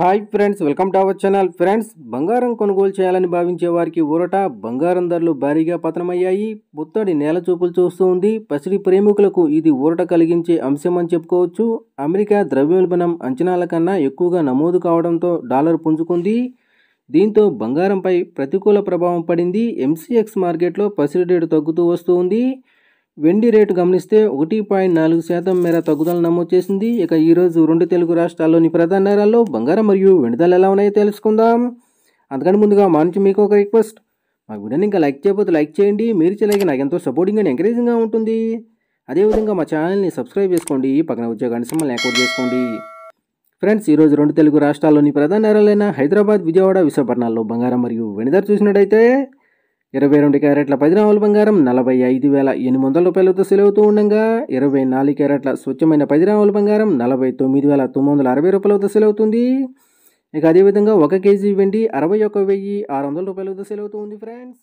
hi friends welcome to our channel friends బంగారం కొనుగోలు చేయాలని భావించే వారికి ఊరట బంగారం ధరలు భారీగా పతనమయ్యాయి బుత్తడి నేల చూపులు చూస్తూ ఉంది పసిడి ప్రేమికులకు ఇది ఊరట కలిగించే అంశం అని చెప్పుకోవచ్చు అమెరికా ద్రవ్యోల్బణం అంచనాల కన్నా ఎక్కువగా నమోదు కావడంతో డాలర్ పుంజుకుంది దీంతో బంగారంపై ప్రతికూల ప్రభావం పడింది ఎంసీఎక్స్ మార్కెట్లో పసిడి రేటు తగ్గుతూ వస్తూ ఉంది వెండి రేటు గమనిస్తే ఒకటి పాయింట్ నాలుగు శాతం మేర తగ్గుదల నమోదు చేసింది ఇక ఈరోజు రెండు తెలుగు రాష్ట్రాల్లోని ప్రధాన నగరాల్లో బంగారం మరియు వెండి ధరలు ఎలా ఉన్నాయో తెలుసుకుందాం అందుకని ముందుగా మా నుంచి మీకు ఒక రిక్వెస్ట్ మా వీడియోని ఇంకా లైక్ చేయకపోతే లైక్ చేయండి మీరు చేయలేక నాకు ఎంతో సపోర్టింగ్ అని ఎంకరేజింగ్గా ఉంటుంది అదేవిధంగా మా ఛానల్ని సబ్స్క్రైబ్ చేసుకోండి పక్కన వచ్చే గంట సమ్మల్ని యాక్టివేట్ చేసుకోండి ఫ్రెండ్స్ ఈరోజు రెండు తెలుగు రాష్ట్రాల్లోని ప్రధాన నగరాలైన హైదరాబాద్ విజయవాడ విశాఖపట్నాల్లో బంగారం మరియు వెండి ధర చూసినట్టయితే ఇరవై రెండు క్యారెట్ల పది బంగారం నలభై ఐదు వేల ఎనిమిది వందల రూపాయలతో సెలవుతూ ఉండగా ఇరవై నాలుగు క్యారెట్ల స్వచ్ఛమైన పది బంగారం నలభై తొమ్మిది వేల తొమ్మిది వందల అరవై రూపాయలతో సెలవుతుంది ఇక అదేవిధంగా ఒక కేజీ వెండి అరవై ఒక్క వెయ్యి ఆరు వందల రూపాయలతో సెలవుతూ ఉంది ఫ్రెండ్స్